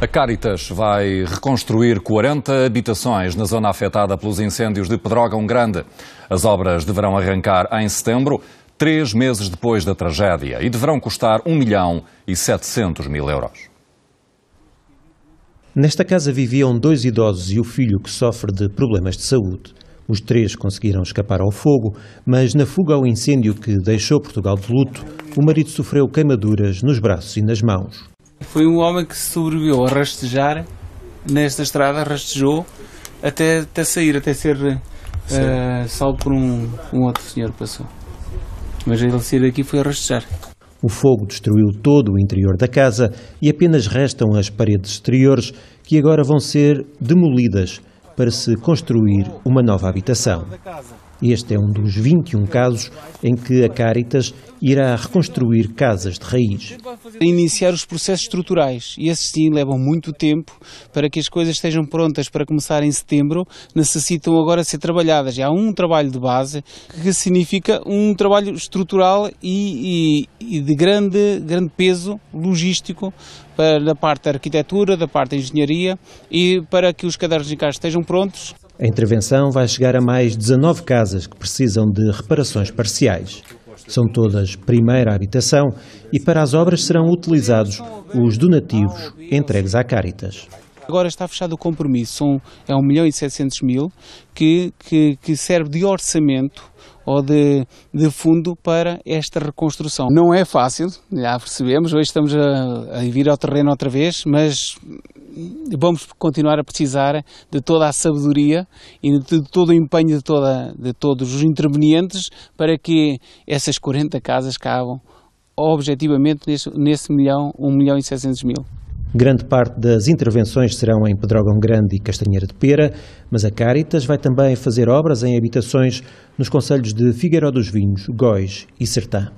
A Caritas vai reconstruir 40 habitações na zona afetada pelos incêndios de Pedrógão Grande. As obras deverão arrancar em setembro, três meses depois da tragédia, e deverão custar 1 milhão e 700 mil euros. Nesta casa viviam dois idosos e o filho que sofre de problemas de saúde. Os três conseguiram escapar ao fogo, mas na fuga ao incêndio que deixou Portugal de luto, o marido sofreu queimaduras nos braços e nas mãos. Foi um homem que sobreviveu a rastejar nesta estrada, rastejou até, até sair, até ser uh, salvo por um, um outro senhor que passou. Mas ele sair daqui foi a rastejar. O fogo destruiu todo o interior da casa e apenas restam as paredes exteriores, que agora vão ser demolidas para se construir uma nova habitação. Este é um dos 21 casos em que a Caritas irá reconstruir casas de raiz. Iniciar os processos estruturais e esses sim levam muito tempo para que as coisas estejam prontas para começar em setembro, necessitam agora ser trabalhadas. Há um trabalho de base que significa um trabalho estrutural e, e e de grande, grande peso logístico para, da parte da arquitetura, da parte da engenharia e para que os cadernos de casa estejam prontos. A intervenção vai chegar a mais 19 casas que precisam de reparações parciais. São todas primeira habitação e para as obras serão utilizados os donativos entregues à Caritas. Agora está fechado o compromisso, são, é 1 milhão e 700 mil, que, que, que serve de orçamento ou de, de fundo para esta reconstrução. Não é fácil, já percebemos, hoje estamos a, a vir ao terreno outra vez, mas vamos continuar a precisar de toda a sabedoria e de todo o empenho de, toda, de todos os intervenientes para que essas 40 casas cabam objetivamente nesse, nesse milhão, 1 milhão e 600 mil. Grande parte das intervenções serão em Pedrógão Grande e Castanheira de Pera, mas a Caritas vai também fazer obras em habitações nos concelhos de Figueiró dos Vinhos, Góis e Sertã.